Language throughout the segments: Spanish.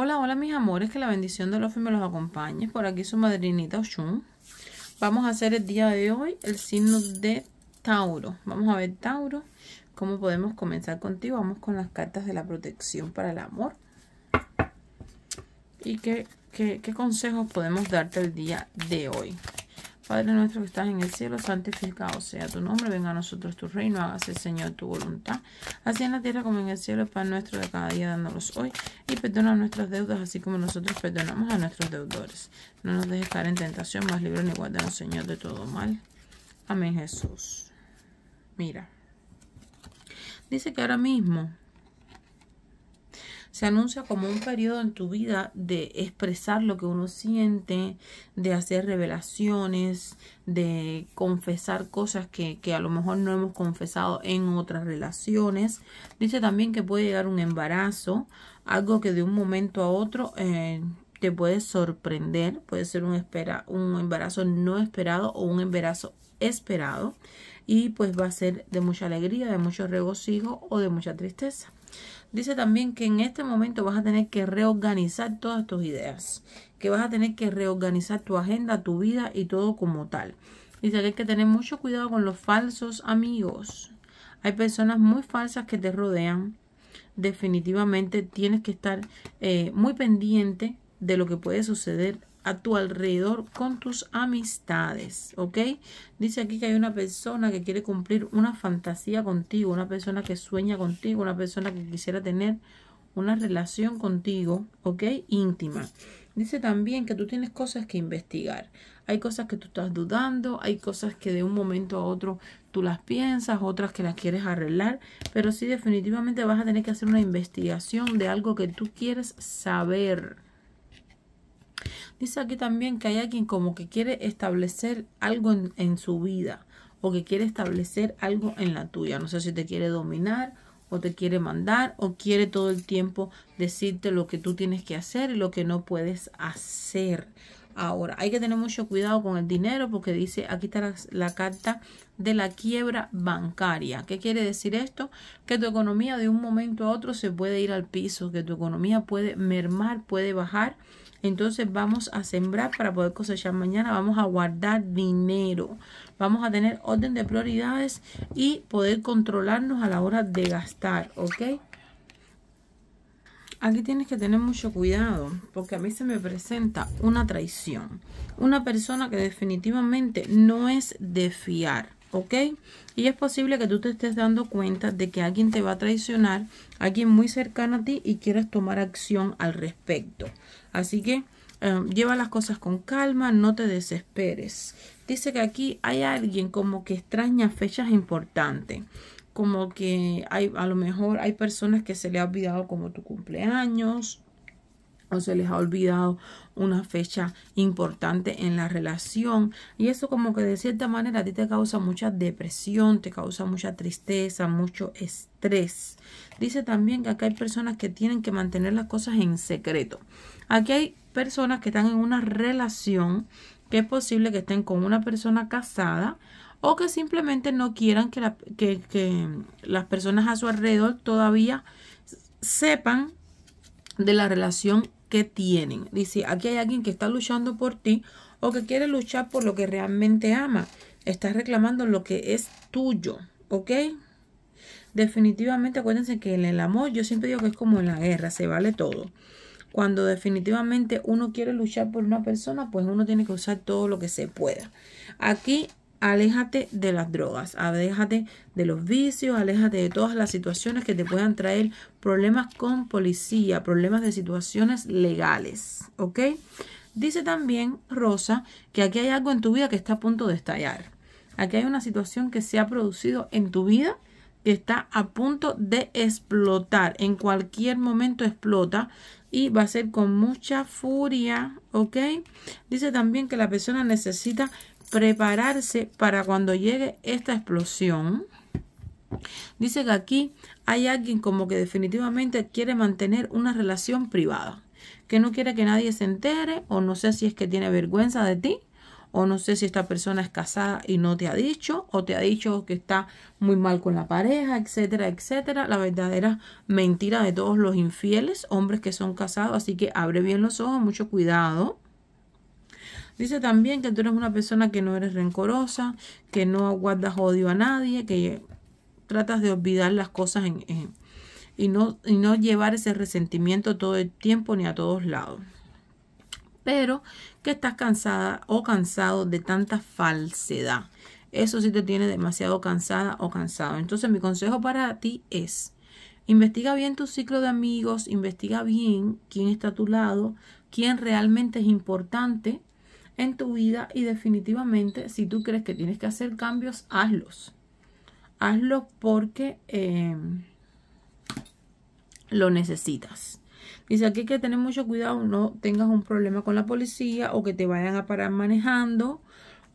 Hola, hola mis amores, que la bendición de Lofi me los acompañe. Por aquí su madrinita Oshun. Vamos a hacer el día de hoy el signo de Tauro. Vamos a ver Tauro, cómo podemos comenzar contigo. Vamos con las cartas de la protección para el amor. Y qué, qué consejos podemos darte el día de hoy. Padre nuestro que estás en el cielo, santificado sea tu nombre, venga a nosotros tu reino, hágase Señor tu voluntad, así en la tierra como en el cielo, el pan nuestro de cada día dándolos hoy, y perdona nuestras deudas, así como nosotros perdonamos a nuestros deudores. No nos dejes caer en tentación, más libre ni guardanos Señor, de todo mal. Amén, Jesús. Mira, dice que ahora mismo se anuncia como un periodo en tu vida de expresar lo que uno siente, de hacer revelaciones, de confesar cosas que, a lo mejor no hemos confesado en otras relaciones. Dice también que puede llegar un embarazo, algo que de un momento a otro... Eh, te puede sorprender, puede ser un, espera, un embarazo no esperado o un embarazo esperado y pues va a ser de mucha alegría, de mucho regocijo o de mucha tristeza. Dice también que en este momento vas a tener que reorganizar todas tus ideas, que vas a tener que reorganizar tu agenda, tu vida y todo como tal. Dice que hay que tener mucho cuidado con los falsos amigos. Hay personas muy falsas que te rodean. Definitivamente tienes que estar eh, muy pendiente de lo que puede suceder a tu alrededor con tus amistades, ¿ok? Dice aquí que hay una persona que quiere cumplir una fantasía contigo, una persona que sueña contigo, una persona que quisiera tener una relación contigo, ¿ok? Íntima. Dice también que tú tienes cosas que investigar. Hay cosas que tú estás dudando, hay cosas que de un momento a otro tú las piensas, otras que las quieres arreglar, pero sí definitivamente vas a tener que hacer una investigación de algo que tú quieres saber. Dice aquí también que hay alguien como que quiere establecer algo en, su vida o que quiere establecer algo en la tuya. No sé si te quiere dominar o te quiere mandar o quiere todo el tiempo decirte lo que tú tienes que hacer y lo que no puedes hacer. Ahora, hay que tener mucho cuidado con el dinero porque dice, aquí está la, carta de la quiebra bancaria. ¿Qué quiere decir esto? Que tu economía de un momento a otro se puede ir al piso, que tu economía puede mermar, puede bajar entonces vamos a sembrar para poder cosechar mañana, vamos a guardar dinero, vamos a tener orden de prioridades y poder controlarnos a la hora de gastar, ¿ok? Aquí tienes que tener mucho cuidado porque a mí se me presenta una traición, una persona que definitivamente no es de fiar. ¿ok? Y es posible que tú te estés dando cuenta de que alguien te va a traicionar, alguien muy cercano a ti y quieras tomar acción al respecto. Así que em, lleva las cosas con calma, no te desesperes. Dice que aquí hay alguien como que extraña fechas importantes como que hay, a lo mejor hay personas que se le ha olvidado como tu cumpleaños, o se les ha olvidado una fecha importante en la relación y eso como que de cierta manera a ti te causa mucha depresión, te causa mucha tristeza, mucho estrés. Dice también que acá hay personas que tienen que mantener las cosas en secreto. Aquí hay personas que están en una relación que es posible que estén con una persona casada o que simplemente no quieran que, las personas a su alrededor todavía sepan de la relación que tienen. Dice, aquí hay alguien que está luchando por ti o que quiere luchar por lo que realmente ama. está reclamando lo que es tuyo, ¿ok? Definitivamente acuérdense que en el amor yo siempre digo que es como en la guerra, se vale todo. Cuando definitivamente uno quiere luchar por una persona, pues uno tiene que usar todo lo que se pueda. Aquí aléjate de las drogas, aléjate de los vicios, aléjate de todas las situaciones que te puedan traer problemas con policía, problemas de situaciones legales, ¿ok? Dice también Rosa que aquí hay algo en tu vida que está a punto de estallar. Aquí hay una situación que se ha producido en tu vida que está a punto de explotar. En cualquier momento explota y va a ser con mucha furia, ¿ok? Dice también que la persona necesita prepararse para cuando llegue esta explosión. Dice que aquí hay alguien como que definitivamente quiere mantener una relación privada, que no quiere que nadie se entere o no sé si es que tiene vergüenza de ti o no sé si esta persona es casada y no te ha dicho, o te ha dicho que está muy mal con la pareja, etcétera, etcétera. La verdadera mentira de todos los infieles, hombres que son casados, así que abre bien los ojos, mucho cuidado. Dice también que tú eres una persona que no eres rencorosa, que no guardas odio a nadie, que tratas de olvidar las cosas en, y, no, y no llevar ese resentimiento todo el tiempo ni a todos lados. Pero que estás cansada o cansado de tanta falsedad. Eso sí te tiene demasiado cansada o cansado. Entonces mi consejo para ti es, investiga bien tu ciclo de amigos, investiga bien quién está a tu lado, quién realmente es importante en tu vida y definitivamente si tú crees que tienes que hacer cambios, hazlos. Hazlos porque em, lo necesitas. Dice aquí hay que tener mucho cuidado, no tengas un problema con la policía o que te vayan a parar manejando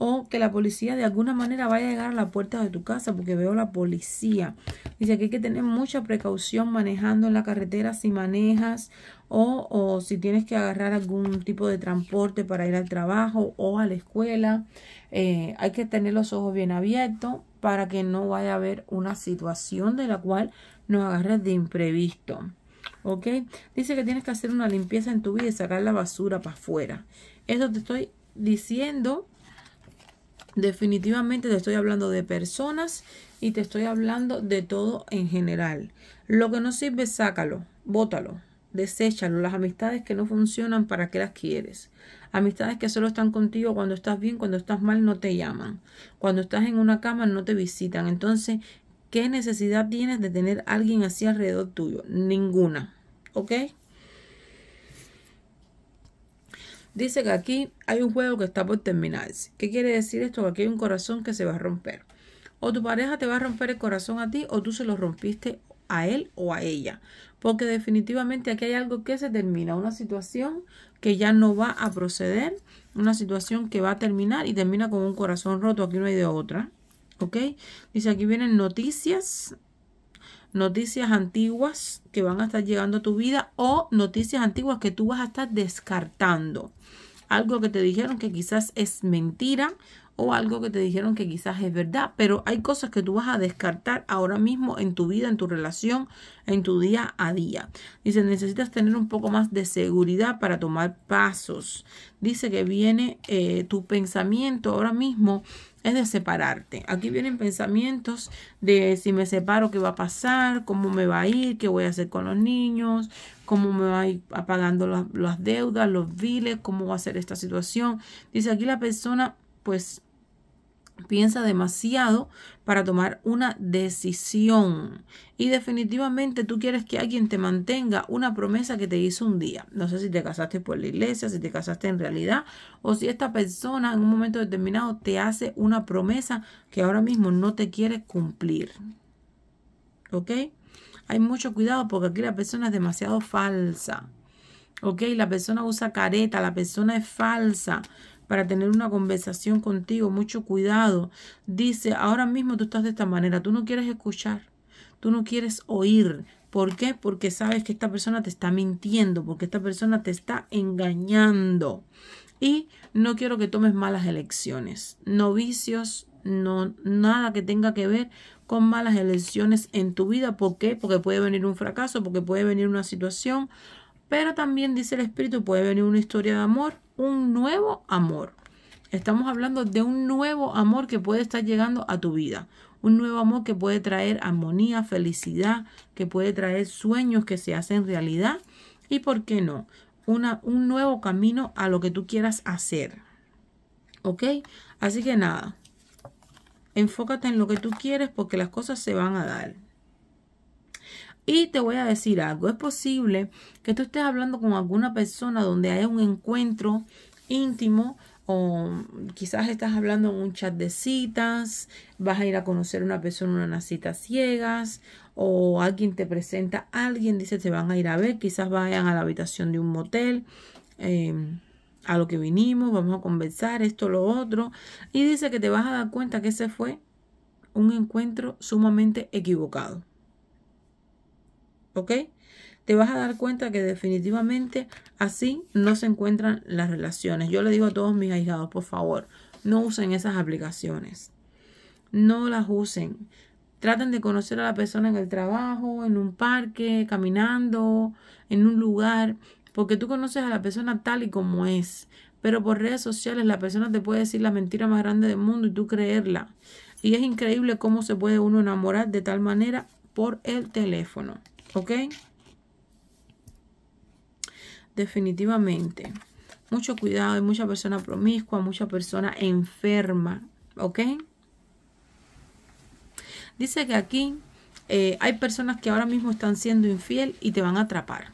o que la policía de alguna manera vaya a llegar a la puerta de tu casa porque veo la policía. Dice que hay que tener mucha precaución manejando en la carretera si manejas o, si tienes que agarrar algún tipo de transporte para ir al trabajo o a la escuela. Eh, hay que tener los ojos bien abiertos para que no vaya a haber una situación de la cual nos agarres de imprevisto. ¿Ok? Dice que tienes que hacer una limpieza en tu vida y sacar la basura para afuera. Eso te estoy diciendo Definitivamente te estoy hablando de personas y te estoy hablando de todo en general. Lo que no sirve, sácalo, bótalo, deséchalo. Las amistades que no funcionan, ¿para qué las quieres? Amistades que solo están contigo cuando estás bien, cuando estás mal, no te llaman. Cuando estás en una cama, no te visitan. Entonces, ¿qué necesidad tienes de tener alguien así alrededor tuyo? Ninguna. ¿Ok? Dice que aquí hay un juego que está por terminarse. ¿Qué quiere decir esto? Que aquí hay un corazón que se va a romper. O tu pareja te va a romper el corazón a ti o tú se lo rompiste a él o a ella. Porque definitivamente aquí hay algo que se termina, una situación que ya no va a proceder, una situación que va a terminar y termina con un corazón roto, aquí no hay de otra. ¿Ok? Dice, aquí vienen noticias, noticias antiguas que van a estar llegando a tu vida o noticias antiguas que tú vas a estar descartando algo que te dijeron que quizás es mentira o algo que te dijeron que quizás es verdad, pero hay cosas que tú vas a descartar ahora mismo en tu vida, en tu relación, en tu día a día. Dice, necesitas tener un poco más de seguridad para tomar pasos. Dice que viene eh, tu pensamiento ahora mismo es de separarte. Aquí vienen pensamientos de si me separo, qué va a pasar, cómo me va a ir, qué voy a hacer con los niños, cómo me va a ir apagando las, deudas, los viles, cómo va a ser esta situación. Dice aquí la persona pues piensa demasiado para tomar una decisión. Y definitivamente tú quieres que alguien te mantenga una promesa que te hizo un día. No sé si te casaste por la iglesia, si te casaste en realidad, o si esta persona en un momento determinado te hace una promesa que ahora mismo no te quiere cumplir. ¿Ok? Hay mucho cuidado porque aquí la persona es demasiado falsa. ¿Ok? La persona usa careta, la persona es falsa para tener una conversación contigo, mucho cuidado. Dice, ahora mismo tú estás de esta manera, tú no quieres escuchar, tú no quieres oír. ¿Por qué? Porque sabes que esta persona te está mintiendo, porque esta persona te está engañando. Y no quiero que tomes malas elecciones, no vicios, no nada que tenga que ver con malas elecciones en tu vida. ¿Por qué? Porque puede venir un fracaso, porque puede venir una situación pero también dice el Espíritu, puede venir una historia de amor, un nuevo amor. Estamos hablando de un nuevo amor que puede estar llegando a tu vida. Un nuevo amor que puede traer armonía, felicidad, que puede traer sueños que se hacen realidad. Y por qué no, Una, un nuevo camino a lo que tú quieras hacer. ¿Ok? Así que nada, enfócate en lo que tú quieres porque las cosas se van a dar. Y te voy a decir algo, es posible que tú estés hablando con alguna persona donde haya un encuentro íntimo o quizás estás hablando en un chat de citas, vas a ir a conocer a una persona en una cita ciegas o alguien te presenta, a alguien dice te van a ir a ver, quizás vayan a la habitación de un motel. Em, a lo que vinimos, vamos a conversar, esto, lo otro. Y dice que te vas a dar cuenta que ese fue un encuentro sumamente equivocado. ¿Ok? Te vas a dar cuenta que definitivamente así no se encuentran las relaciones. Yo le digo a todos mis ahijados, por favor, no usen esas aplicaciones. No las usen. Traten de conocer a la persona en el trabajo, en un parque, caminando, en un lugar, porque tú conoces a la persona tal y como es. Pero por redes sociales la persona te puede decir la mentira más grande del mundo y tú creerla. Y es increíble cómo se puede uno enamorar de tal manera por el teléfono. ¿Ok? Definitivamente. Mucho cuidado. Hay mucha persona promiscua, mucha persona enferma. ¿Ok? Dice que aquí eh, hay personas que ahora mismo están siendo infiel y te van a atrapar.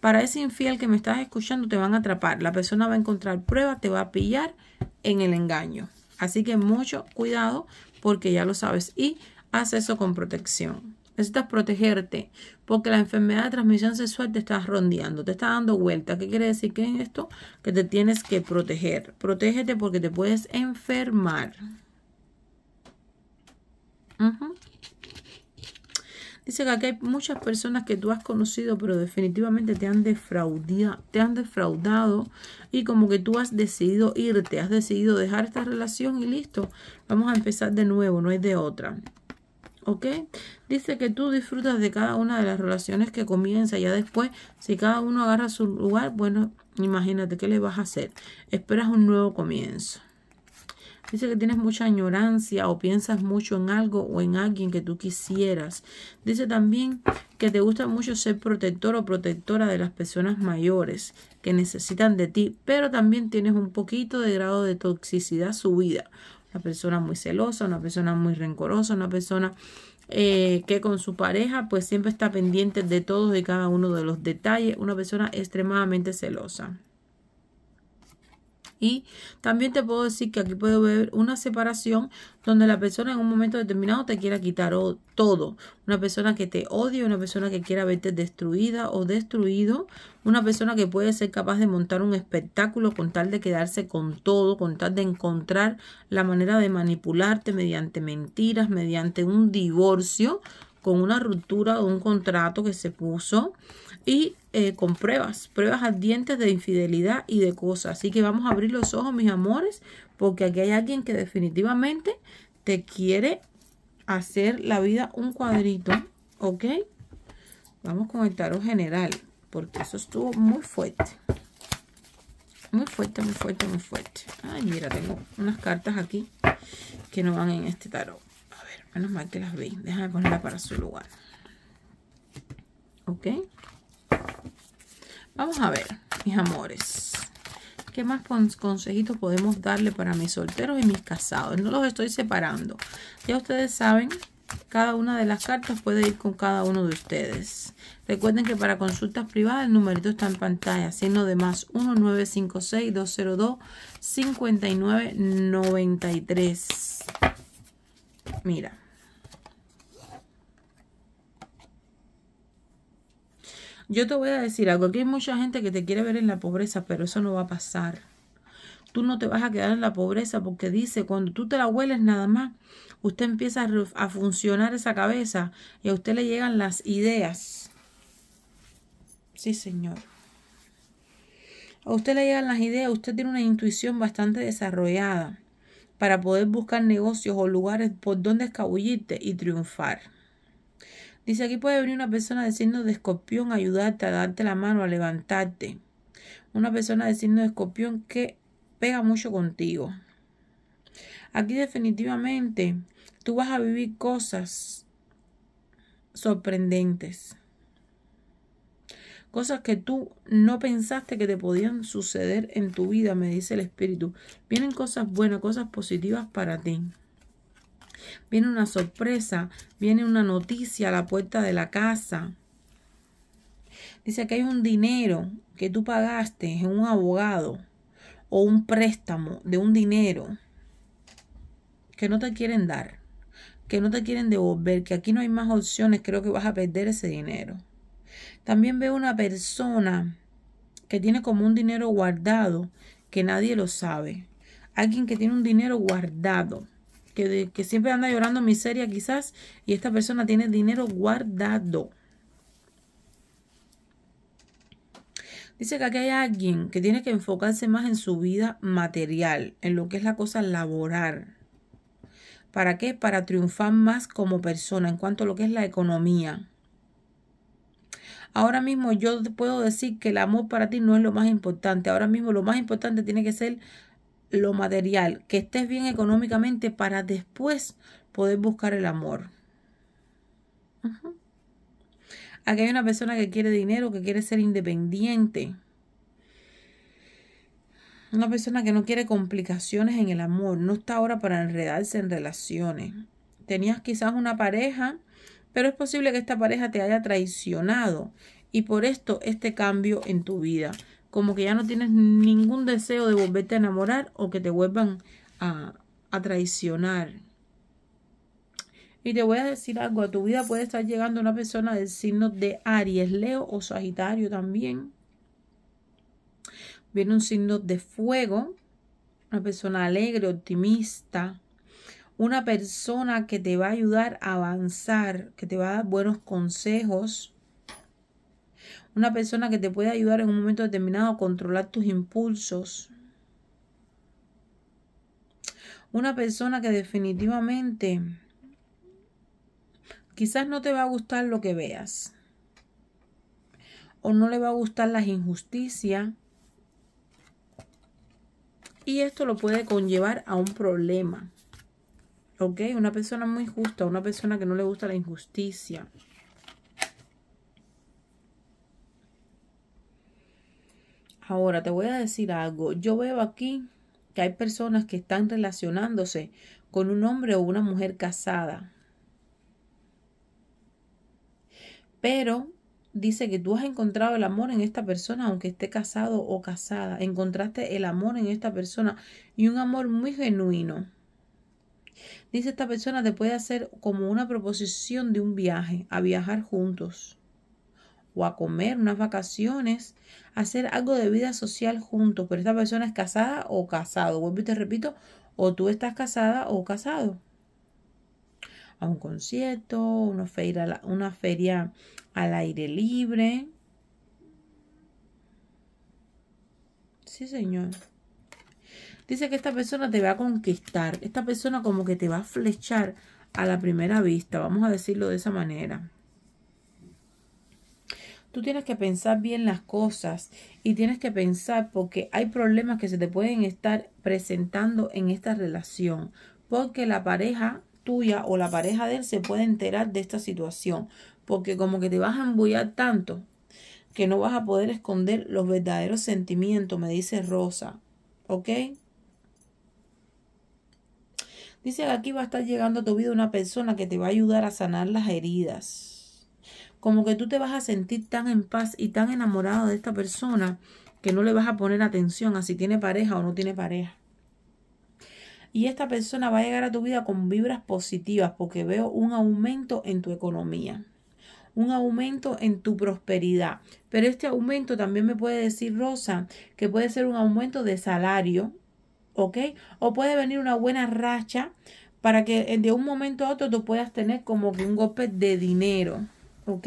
Para ese infiel que me estás escuchando, te van a atrapar. La persona va a encontrar pruebas, te va a pillar en el engaño. Así que mucho cuidado porque ya lo sabes y haz eso con protección. Necesitas protegerte porque la enfermedad de transmisión sexual te está rondeando, te está dando vuelta. ¿Qué quiere decir que en esto? Que te tienes que proteger. Protégete porque te puedes enfermar. Dice que aquí hay muchas personas que tú has conocido, pero definitivamente te han, te han defraudado y como que tú has decidido irte, has decidido dejar esta relación y listo. Vamos a empezar de nuevo, no hay de otra. ¿Ok? Dice que tú disfrutas de cada una de las relaciones que comienza ya después. Si cada uno agarra su lugar, bueno, imagínate qué le vas a hacer. Esperas un nuevo comienzo. Dice que tienes mucha añorancia o piensas mucho en algo o en alguien que tú quisieras. Dice también que te gusta mucho ser protector o protectora de las personas mayores que necesitan de ti, pero también tienes un poquito de grado de toxicidad subida una persona muy celosa, una persona muy rencorosa, una persona eh, que con su pareja pues siempre está pendiente de todos y cada uno de los detalles, una persona extremadamente celosa. Y también te puedo decir que aquí puedo ver una separación donde la persona en un momento determinado te quiera quitar o todo. Una persona que te odie, una persona que quiera verte destruida o destruido, una persona que puede ser capaz de montar un espectáculo con tal de quedarse con todo, con tal de encontrar la manera de manipularte mediante mentiras, mediante un divorcio, con una ruptura o un contrato que se puso y eh, con pruebas, pruebas ardientes de infidelidad y de cosas. Así que vamos a abrir los ojos, mis amores, porque aquí hay alguien que definitivamente te quiere hacer la vida un cuadrito, ¿ok? Vamos con el tarot general, porque eso estuvo muy fuerte. Muy fuerte, muy fuerte, muy fuerte. Ay, mira, tengo unas cartas aquí que no van en este tarot. A ver, menos mal que las vi. Déjame ponerla para su lugar. ¿Ok? Vamos a ver, mis amores. ¿Qué más consejitos podemos darle para mis solteros y mis casados? No los estoy separando. Ya ustedes saben, cada una de las cartas puede ir con cada uno de ustedes. Recuerden que para consultas privadas el numerito está en pantalla, siendo de más 1956 202 5993 Mira, Yo te voy a decir algo. que hay mucha gente que te quiere ver en la pobreza, pero eso no va a pasar. Tú no te vas a quedar en la pobreza porque dice, cuando tú te la hueles nada más, usted empieza a, a funcionar esa cabeza y a usted le llegan las ideas. Sí, señor. A usted le llegan las ideas, usted tiene una intuición bastante desarrollada para poder buscar negocios o lugares por donde escabullirte y triunfar. Dice, aquí puede venir una persona de signo de escorpión a ayudarte, a darte la mano, a levantarte. Una persona de signo de escorpión que pega mucho contigo. Aquí definitivamente tú vas a vivir cosas sorprendentes. Cosas que tú no pensaste que te podían suceder en tu vida, me dice el espíritu. Vienen cosas buenas, cosas positivas para ti viene una sorpresa, viene una noticia a la puerta de la casa. Dice que hay un dinero que tú pagaste en un abogado o un préstamo de un dinero que no te quieren dar, que no te quieren devolver, que aquí no hay más opciones, creo que vas a perder ese dinero. También veo una persona que tiene como un dinero guardado que nadie lo sabe. Alguien que tiene un dinero guardado que, siempre anda llorando miseria quizás y esta persona tiene dinero guardado. Dice que aquí hay alguien que tiene que enfocarse más en su vida material, en lo que es la cosa laboral. ¿Para qué? Para triunfar más como persona en cuanto a lo que es la economía. Ahora mismo yo puedo decir que el amor para ti no es lo más importante. Ahora mismo lo más importante tiene que ser lo material, que estés bien económicamente para después poder buscar el amor. Aquí hay una persona que quiere dinero, que quiere ser independiente. Una persona que no quiere complicaciones en el amor, no está ahora para enredarse en relaciones. Tenías quizás una pareja, pero es posible que esta pareja te haya traicionado y por esto este cambio en tu vida como que ya no tienes ningún deseo de volverte a enamorar o que te vuelvan a, traicionar. Y te voy a decir algo, a tu vida puede estar llegando una persona del signo de Aries, Leo o Sagitario también. Viene un signo de fuego, una persona alegre, optimista, una persona que te va a ayudar a avanzar, que te va a dar buenos consejos, una persona que te puede ayudar en un momento determinado a controlar tus impulsos. Una persona que definitivamente quizás no te va a gustar lo que veas. O no le va a gustar las injusticias. Y esto lo puede conllevar a un problema. ¿Ok? Una persona muy justa, una persona que no le gusta la injusticia. Ahora te voy a decir algo. Yo veo aquí que hay personas que están relacionándose con un hombre o una mujer casada. Pero dice que tú has encontrado el amor en esta persona, aunque esté casado o casada. Encontraste el amor en esta persona y un amor muy genuino. Dice esta persona te puede hacer como una proposición de un viaje, a viajar juntos o a comer, unas vacaciones, hacer algo de vida social juntos, pero esta persona es casada o casado, vuelvo y te repito, o tú estás casada o casado. A un concierto, una feria, una feria al aire libre. Sí, señor. Dice que esta persona te va a conquistar. Esta persona como que te va a flechar a la primera vista. Vamos a decirlo de esa manera. Tú tienes que pensar bien las cosas y tienes que pensar porque hay problemas que se te pueden estar presentando en esta relación, porque la pareja tuya o la pareja de él se puede enterar de esta situación, porque como que te vas a embullar tanto que no vas a poder esconder los verdaderos sentimientos, me dice Rosa, ¿ok? Dice que aquí va a estar llegando a tu vida una persona que te va a ayudar a sanar las heridas como que tú te vas a sentir tan en paz y tan enamorado de esta persona que no le vas a poner atención a si tiene pareja o no tiene pareja. Y esta persona va a llegar a tu vida con vibras positivas porque veo un aumento en tu economía, un aumento en tu prosperidad. Pero este aumento también me puede decir Rosa que puede ser un aumento de salario, ¿ok? O puede venir una buena racha para que de un momento a otro tú puedas tener como que un golpe de dinero. ¿Ok?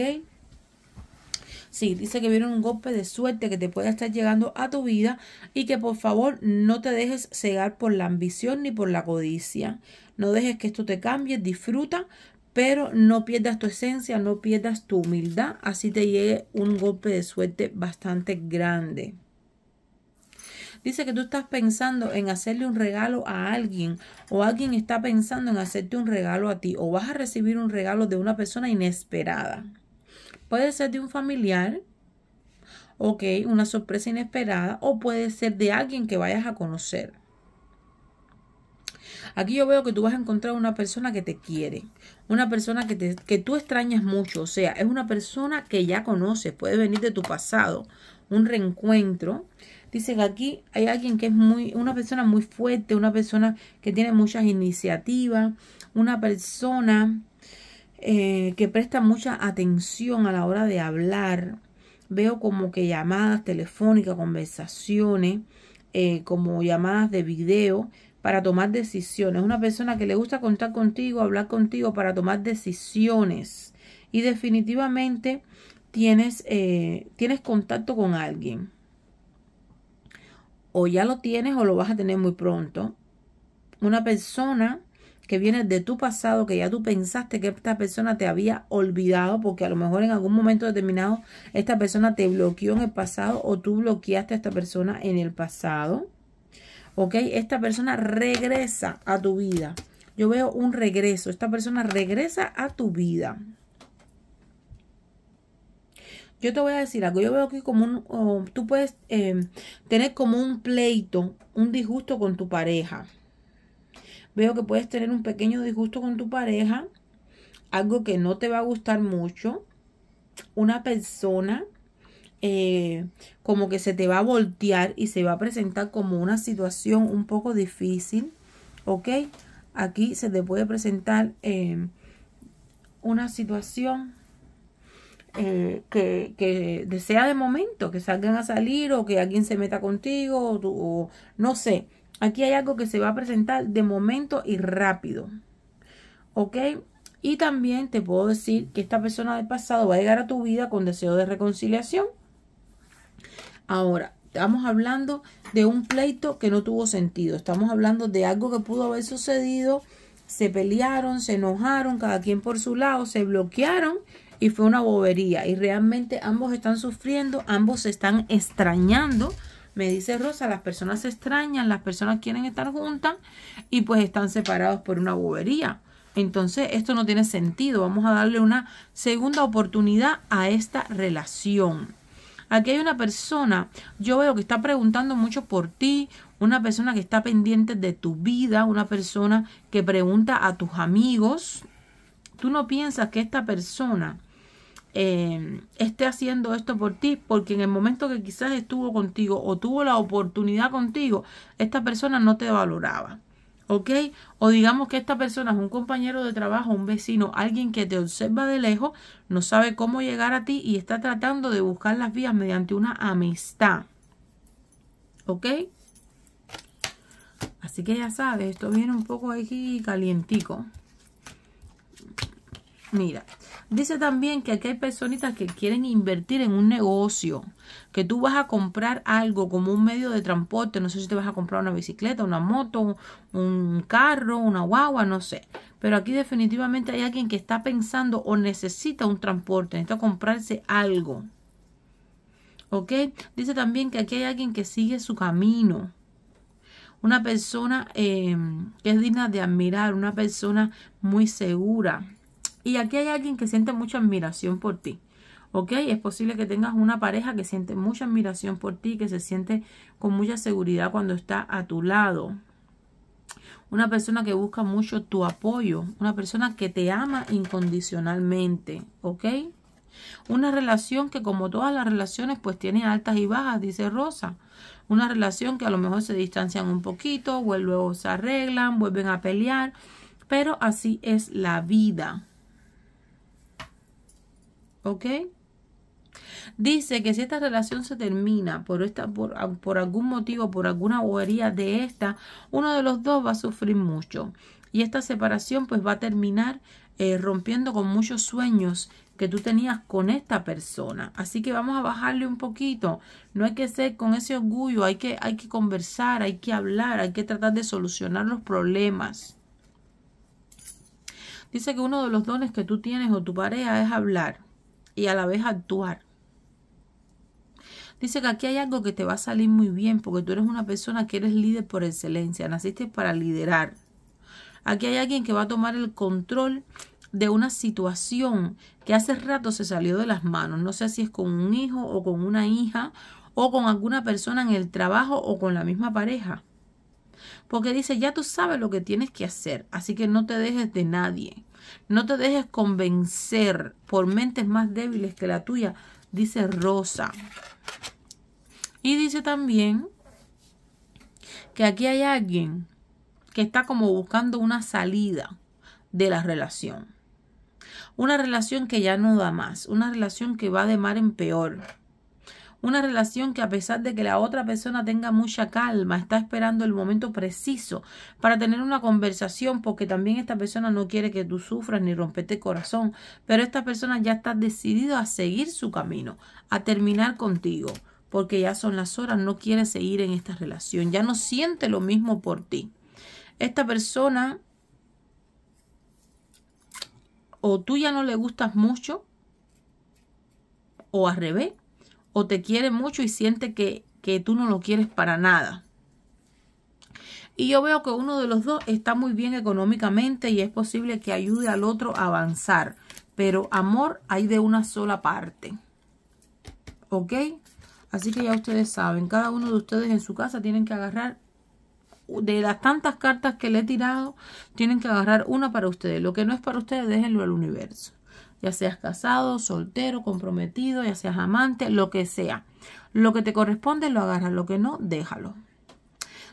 Sí, dice que viene un golpe de suerte que te pueda estar llegando a tu vida y que por favor no te dejes cegar por la ambición ni por la codicia. No dejes que esto te cambie, disfruta, pero no pierdas tu esencia, no pierdas tu humildad. Así te llegue un golpe de suerte bastante grande. Dice que tú estás pensando en hacerle un regalo a alguien o alguien está pensando en hacerte un regalo a ti o vas a recibir un regalo de una persona inesperada. Puede ser de un familiar, ok, una sorpresa inesperada o puede ser de alguien que vayas a conocer. Aquí yo veo que tú vas a encontrar una persona que te quiere, una persona que, te, que tú extrañas mucho, o sea, es una persona que ya conoces, puede venir de tu pasado, un reencuentro Dice que aquí hay alguien que es muy, una persona muy fuerte, una persona que tiene muchas iniciativas, una persona eh, que presta mucha atención a la hora de hablar. Veo como que llamadas telefónicas, conversaciones, eh, como llamadas de video para tomar decisiones. Una persona que le gusta contar contigo, hablar contigo para tomar decisiones. Y definitivamente tienes, eh, tienes contacto con alguien o ya lo tienes o lo vas a tener muy pronto. Una persona que viene de tu pasado, que ya tú pensaste que esta persona te había olvidado, porque a lo mejor en algún momento determinado esta persona te bloqueó en el pasado o tú bloqueaste a esta persona en el pasado. ¿Ok? Esta persona regresa a tu vida. Yo veo un regreso. Esta persona regresa a tu vida. Yo te voy a decir algo, yo veo que como un, tú puedes em, tener como un pleito, un disgusto con tu pareja. Veo que puedes tener un pequeño disgusto con tu pareja, algo que no te va a gustar mucho, una persona eh, como que se te va a voltear y se va a presentar como una situación un poco difícil, ¿ok? Aquí se te puede presentar em, una situación eh, que, desea de momento, que salgan a salir o que alguien se meta contigo o, no sé. Aquí hay algo que se va a presentar de momento y rápido. ¿Ok? Y también te puedo decir que esta persona del pasado va a llegar a tu vida con deseo de reconciliación. Ahora, estamos hablando de un pleito que no tuvo sentido. Estamos hablando de algo que pudo haber sucedido. Se pelearon, se enojaron, cada quien por su lado, se bloquearon y fue una bobería. Y realmente ambos están sufriendo, ambos se están extrañando. Me dice Rosa, las personas se extrañan, las personas quieren estar juntas y pues están separados por una bobería. Entonces esto no tiene sentido. Vamos a darle una segunda oportunidad a esta relación. Aquí hay una persona, yo veo que está preguntando mucho por ti, una persona que está pendiente de tu vida, una persona que pregunta a tus amigos. Tú no piensas que esta persona Em, esté haciendo esto por ti, porque en el momento que quizás estuvo contigo o tuvo la oportunidad contigo, esta persona no te valoraba. ¿Ok? O digamos que esta persona es un compañero de trabajo, un vecino, alguien que te observa de lejos, no sabe cómo llegar a ti y está tratando de buscar las vías mediante una amistad. ¿Ok? Así que ya sabes, esto viene un poco aquí calientico. Mira, Dice también que aquí hay personitas que quieren invertir en un negocio, que tú vas a comprar algo como un medio de transporte, no sé si te vas a comprar una bicicleta, una moto, un carro, una guagua, no sé. Pero aquí definitivamente hay alguien que está pensando o necesita un transporte, necesita comprarse algo. ¿Ok? Dice también que aquí hay alguien que sigue su camino una persona eh, que es digna de admirar, una persona muy segura. Y aquí hay alguien que siente mucha admiración por ti. ¿ok? Es posible que tengas una pareja que siente mucha admiración por ti, que se siente con mucha seguridad cuando está a tu lado. Una persona que busca mucho tu apoyo, una persona que te ama incondicionalmente, ¿ok? Una relación que como todas las relaciones pues tiene altas y bajas, dice Rosa. Una relación que a lo mejor se distancian un poquito, luego se arreglan, vuelven a pelear, pero así es la vida, ¿Ok? Dice que si esta relación se termina por, esta, por, algún motivo, por alguna bobería de esta, uno de los dos va a sufrir mucho. Y esta separación pues va a terminar eh, rompiendo con muchos sueños que tú tenías con esta persona. Así que vamos a bajarle un poquito. No hay que ser con ese orgullo, hay que, hay que conversar, hay que hablar, hay que tratar de solucionar los problemas. Dice que uno de los dones que tú tienes o tu pareja es hablar y a la vez actuar. Dice que aquí hay algo que te va a salir muy bien porque tú eres una persona que eres líder por excelencia, naciste para liderar. Aquí hay alguien que va a tomar el control de una situación que hace rato se salió de las manos. No sé si es con un hijo o con una hija o con alguna persona en el trabajo o con la misma pareja. Porque dice, ya tú sabes lo que tienes que hacer, así que no te dejes de nadie. No te dejes convencer por mentes más débiles que la tuya, dice Rosa. Y dice también que aquí hay alguien que está como buscando una salida de la relación. Una relación que ya no da más, una relación que va de mar en peor. Una relación que a pesar de que la otra persona tenga mucha calma, está esperando el momento preciso para tener una conversación porque también esta persona no quiere que tú sufras ni romperte corazón, pero esta persona ya está decidida a seguir su camino, a terminar contigo porque ya son las horas, no quiere seguir en esta relación, ya no siente lo mismo por ti. Esta persona o tú ya no le gustas mucho o al revés, o te quiere mucho y siente que, que tú no lo quieres para nada. Y yo veo que uno de los dos está muy bien económicamente y es posible que ayude al otro a avanzar. Pero amor hay de una sola parte. ¿Ok? Así que ya ustedes saben, cada uno de ustedes en su casa tienen que agarrar, de las tantas cartas que le he tirado, tienen que agarrar una para ustedes. Lo que no es para ustedes, déjenlo al universo ya seas casado, soltero, comprometido, ya seas amante, lo que sea. Lo que te corresponde lo agarras, lo que no, déjalo.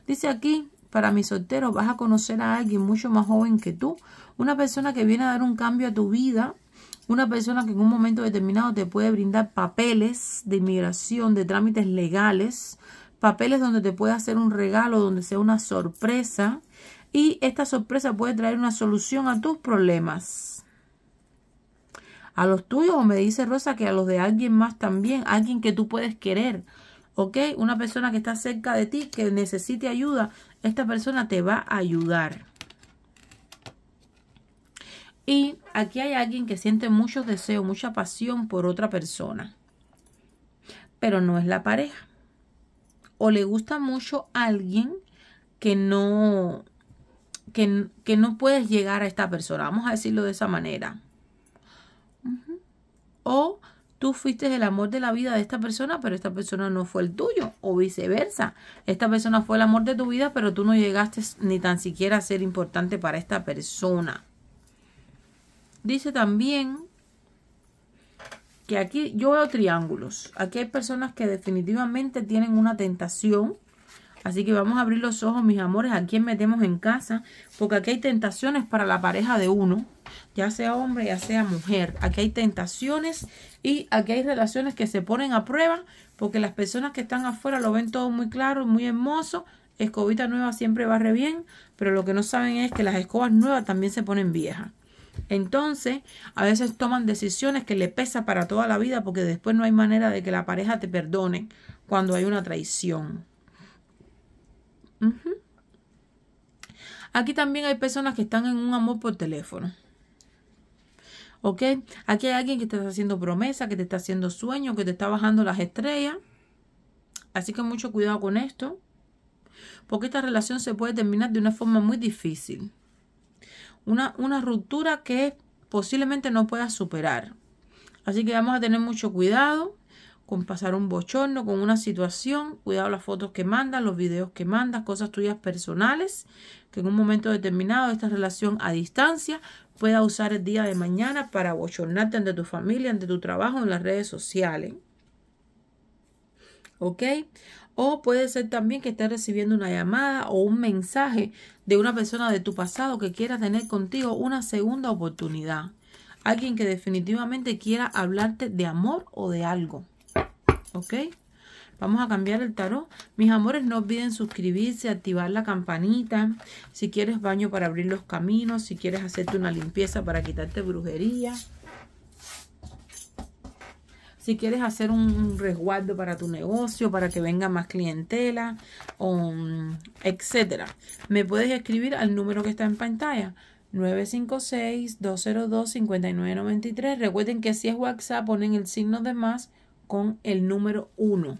Dice aquí, para mi soltero vas a conocer a alguien mucho más joven que tú, una persona que viene a dar un cambio a tu vida, una persona que en un momento determinado te puede brindar papeles de inmigración, de trámites legales, papeles donde te puede hacer un regalo, donde sea una sorpresa, y esta sorpresa puede traer una solución a tus problemas a los tuyos o me dice Rosa que a los de alguien más también, alguien que tú puedes querer, ¿ok? Una persona que está cerca de ti, que necesite ayuda, esta persona te va a ayudar. Y aquí hay alguien que siente muchos deseos, mucha pasión por otra persona, pero no es la pareja. O le gusta mucho alguien que no, que, que no puedes llegar a esta persona, vamos a decirlo de esa manera. O tú fuiste el amor de la vida de esta persona, pero esta persona no fue el tuyo. O viceversa. Esta persona fue el amor de tu vida, pero tú no llegaste ni tan siquiera a ser importante para esta persona. Dice también que aquí yo veo triángulos. Aquí hay personas que definitivamente tienen una tentación Así que vamos a abrir los ojos, mis amores, a quién metemos en casa, porque aquí hay tentaciones para la pareja de uno, ya sea hombre, ya sea mujer. Aquí hay tentaciones y aquí hay relaciones que se ponen a prueba, porque las personas que están afuera lo ven todo muy claro, muy hermoso. Escobita nueva siempre barre bien, pero lo que no saben es que las escobas nuevas también se ponen viejas. Entonces, a veces toman decisiones que le pesan para toda la vida porque después no hay manera de que la pareja te perdone cuando hay una traición. Aquí también hay personas que están en un amor por teléfono. ¿Ok? Aquí hay alguien que te está haciendo promesa, que te está haciendo sueño, que te está bajando las estrellas. Así que mucho cuidado con esto. Porque esta relación se puede terminar de una forma muy difícil. Una, una ruptura que posiblemente no puedas superar. Así que vamos a tener mucho cuidado con pasar un bochorno, con una situación. Cuidado las fotos que mandas, los videos que mandas, cosas tuyas personales, que en un momento determinado esta relación a distancia pueda usar el día de mañana para bochornarte ante tu familia, ante tu trabajo, en las redes sociales. ¿Ok? O puede ser también que estés recibiendo una llamada o un mensaje de una persona de tu pasado que quiera tener contigo una segunda oportunidad. Alguien que definitivamente quiera hablarte de amor o de algo. ¿ok? Vamos a cambiar el tarot. Mis amores, no olviden suscribirse, activar la campanita. Si quieres baño para abrir los caminos, si quieres hacerte una limpieza para quitarte brujería. Si quieres hacer un resguardo para tu negocio, para que venga más clientela, etcétera. Me puedes escribir al número que está en pantalla. 956-202-5993. Recuerden que si es WhatsApp, ponen el signo de más con el número 1.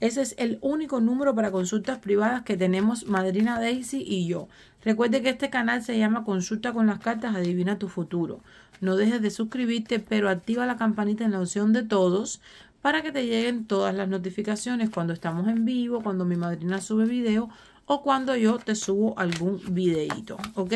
Ese es el único número para consultas privadas que tenemos Madrina Daisy y yo. Recuerde que este canal se llama Consulta con las cartas, adivina tu futuro. No dejes de suscribirte, pero activa la campanita en la opción de todos para que te lleguen todas las notificaciones cuando estamos en vivo, cuando mi madrina sube video o cuando yo te subo algún videito, ¿ok?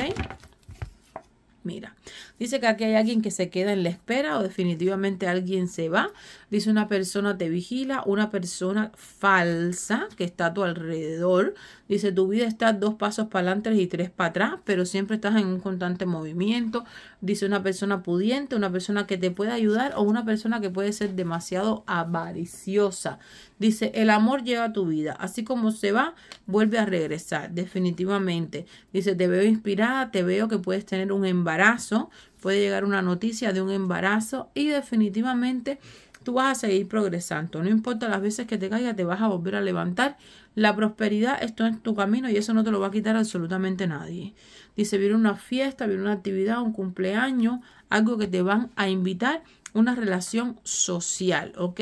Mira, Dice que aquí hay alguien que se queda en la espera o definitivamente alguien se va. Dice una persona te vigila, una persona falsa que está a tu alrededor. Dice tu vida está dos pasos para adelante y tres para atrás, pero siempre estás en un constante movimiento. Dice una persona pudiente, una persona que te puede ayudar o una persona que puede ser demasiado avariciosa. Dice, el amor lleva tu vida, así como se va, vuelve a regresar, definitivamente. Dice, te veo inspirada, te veo que puedes tener un embarazo, puede llegar una noticia de un embarazo y definitivamente tú vas a seguir progresando. No importa las veces que te caigas, te vas a volver a levantar. La prosperidad está en tu camino y eso no te lo va a quitar absolutamente nadie. Dice, viene una fiesta, viene una actividad, un cumpleaños, algo que te van a invitar una relación social, ¿ok?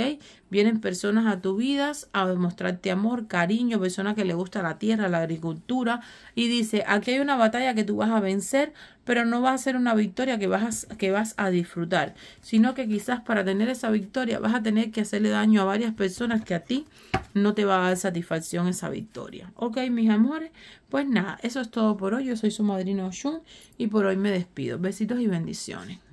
Vienen personas a tu vida a demostrarte amor, cariño, personas que le gusta la tierra, la agricultura, y dice, aquí hay una batalla que tú vas a vencer, pero no va a ser una victoria que vas, a, que vas a disfrutar, sino que quizás para tener esa victoria vas a tener que hacerle daño a varias personas que a ti no te va a dar satisfacción esa victoria. Ok, mis amores, pues nada, eso es todo por hoy. Yo soy su madrina Oshun y por hoy me despido. Besitos y bendiciones.